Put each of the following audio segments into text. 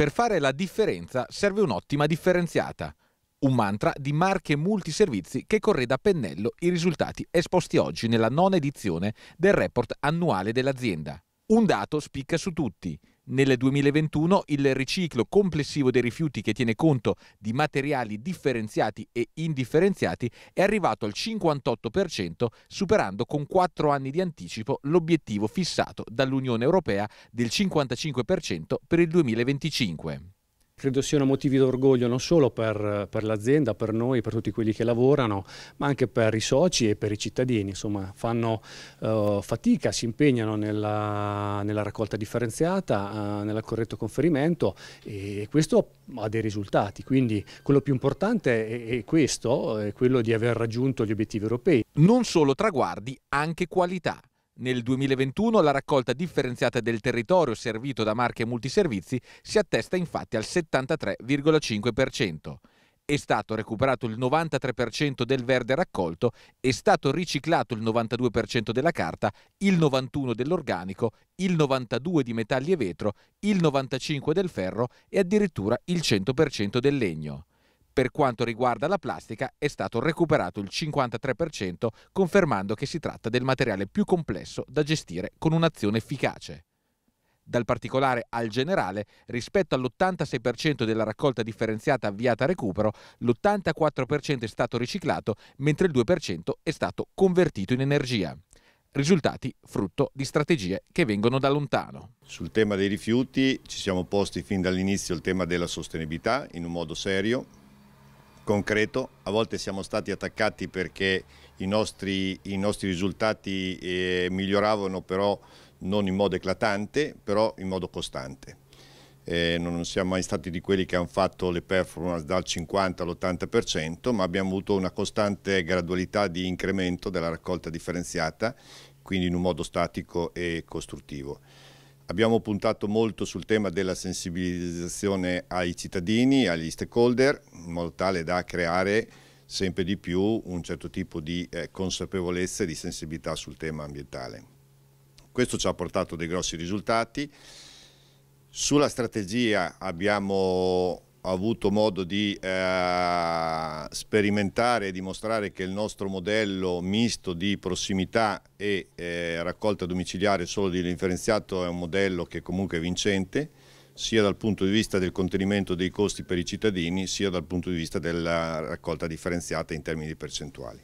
Per fare la differenza serve un'ottima differenziata. Un mantra di marche multiservizi che corre da pennello i risultati esposti oggi nella nona edizione del report annuale dell'azienda. Un dato spicca su tutti. Nel 2021 il riciclo complessivo dei rifiuti che tiene conto di materiali differenziati e indifferenziati è arrivato al 58%, superando con 4 anni di anticipo l'obiettivo fissato dall'Unione Europea del 55% per il 2025 credo siano motivi d'orgoglio non solo per, per l'azienda, per noi, per tutti quelli che lavorano, ma anche per i soci e per i cittadini. Insomma, fanno uh, fatica, si impegnano nella, nella raccolta differenziata, uh, eh, nel corretto conferimento e questo ha dei risultati. Quindi quello più importante è, è questo, è quello di aver raggiunto gli obiettivi europei. Non solo traguardi, anche qualità. Nel 2021 la raccolta differenziata del territorio servito da marche multiservizi si attesta infatti al 73,5%. È stato recuperato il 93% del verde raccolto, è stato riciclato il 92% della carta, il 91% dell'organico, il 92% di metalli e vetro, il 95% del ferro e addirittura il 100% del legno. Per quanto riguarda la plastica è stato recuperato il 53%, confermando che si tratta del materiale più complesso da gestire con un'azione efficace. Dal particolare al generale, rispetto all'86% della raccolta differenziata avviata a recupero, l'84% è stato riciclato, mentre il 2% è stato convertito in energia. Risultati frutto di strategie che vengono da lontano. Sul tema dei rifiuti ci siamo posti fin dall'inizio il tema della sostenibilità in un modo serio, concreto, a volte siamo stati attaccati perché i nostri, i nostri risultati eh, miglioravano però non in modo eclatante, però in modo costante. Eh, non siamo mai stati di quelli che hanno fatto le performance dal 50 all'80%, ma abbiamo avuto una costante gradualità di incremento della raccolta differenziata, quindi in un modo statico e costruttivo. Abbiamo puntato molto sul tema della sensibilizzazione ai cittadini, agli stakeholder, in modo tale da creare sempre di più un certo tipo di eh, consapevolezza e di sensibilità sul tema ambientale. Questo ci ha portato dei grossi risultati. Sulla strategia abbiamo ho avuto modo di eh, sperimentare e dimostrare che il nostro modello misto di prossimità e eh, raccolta domiciliare solo di differenziato è un modello che comunque è vincente sia dal punto di vista del contenimento dei costi per i cittadini sia dal punto di vista della raccolta differenziata in termini percentuali.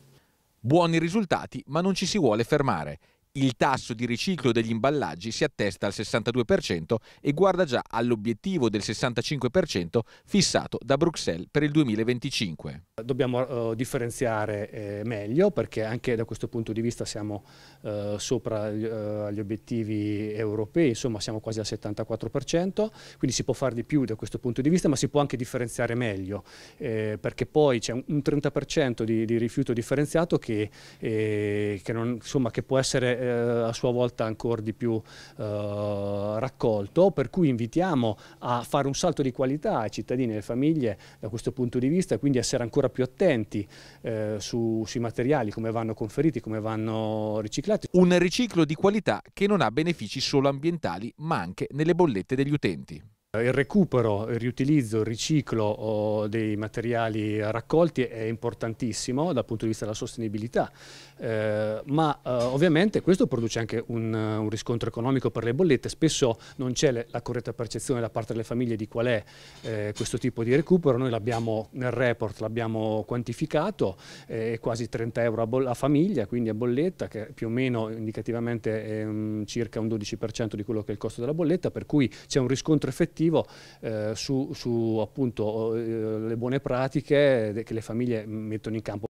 Buoni risultati ma non ci si vuole fermare. Il tasso di riciclo degli imballaggi si attesta al 62% e guarda già all'obiettivo del 65% fissato da Bruxelles per il 2025. Dobbiamo eh, differenziare eh, meglio perché anche da questo punto di vista siamo eh, sopra eh, gli obiettivi europei, insomma siamo quasi al 74%, quindi si può fare di più da questo punto di vista ma si può anche differenziare meglio eh, perché poi c'è un 30% di, di, rifiuto differenziato che, eh, che, non, insomma, che può essere eh, a sua volta ancora di più eh, raccolto, per cui invitiamo a fare un salto di qualità ai cittadini e alle famiglie da questo punto di vista, quindi essere ancora più attenti eh, su, sui materiali, come vanno conferiti, come vanno riciclati. Un riciclo di qualità che non ha benefici solo ambientali, ma anche nelle bollette degli utenti. Eh, il recupero, il riutilizzo, il riciclo oh, dei materiali raccolti è importantissimo dal punto di vista della sostenibilità, eh, ma eh, ovviamente questo produce anche un, un, riscontro economico per le bollette, spesso non c'è la corretta percezione da parte delle famiglie di qual è eh, questo tipo di recupero, noi l'abbiamo nel report, l'abbiamo quantificato, eh, è quasi 30 euro a, a, famiglia, quindi a bolletta, che più o meno indicativamente è un, mm, circa un 12% di quello che è il costo della bolletta, per cui c'è un riscontro effettivo educativo eh, su, su appunto, eh, le buone pratiche eh, che le famiglie mettono in campo.